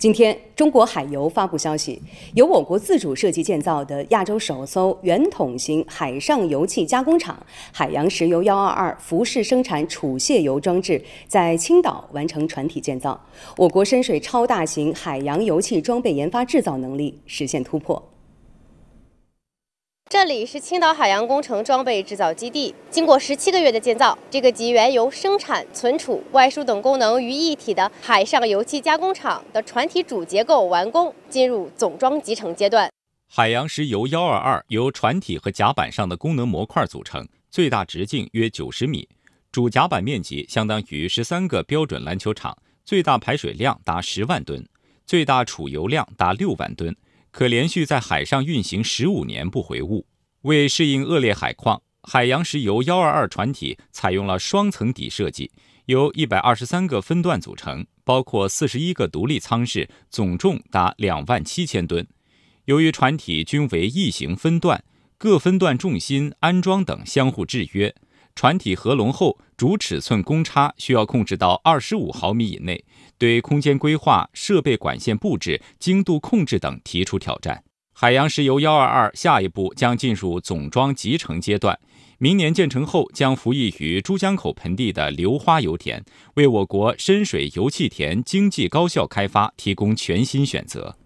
今天，中国海油发布消息，由我国自主设计建造的亚洲首艘圆筒型海上油气加工厂“海洋石油幺二二”浮式生产储卸油装置，在青岛完成船体建造。我国深水超大型海洋油气装备研发制造能力实现突破。这里是青岛海洋工程装备制造基地。经过十七个月的建造，这个集原油生产、存储、外输等功能于一体的海上油气加工厂的船体主结构完工，进入总装集成阶段。海洋石油幺二二由船体和甲板上的功能模块组成，最大直径约九十米，主甲板面积相当于十三个标准篮球场，最大排水量达十万吨，最大储油量达六万吨。可连续在海上运行十五年不回坞。为适应恶劣海况，海洋石油幺二二船体采用了双层底设计，由一百二十三个分段组成，包括四十一个独立舱室，总重达两万七千吨。由于船体均为异形分段，各分段重心、安装等相互制约。船体合龙后，主尺寸公差需要控制到二十五毫米以内，对空间规划、设备管线布置、精度控制等提出挑战。海洋石油幺二二下一步将进入总装集成阶段，明年建成后将服役于珠江口盆地的流花油田，为我国深水油气田经济高效开发提供全新选择。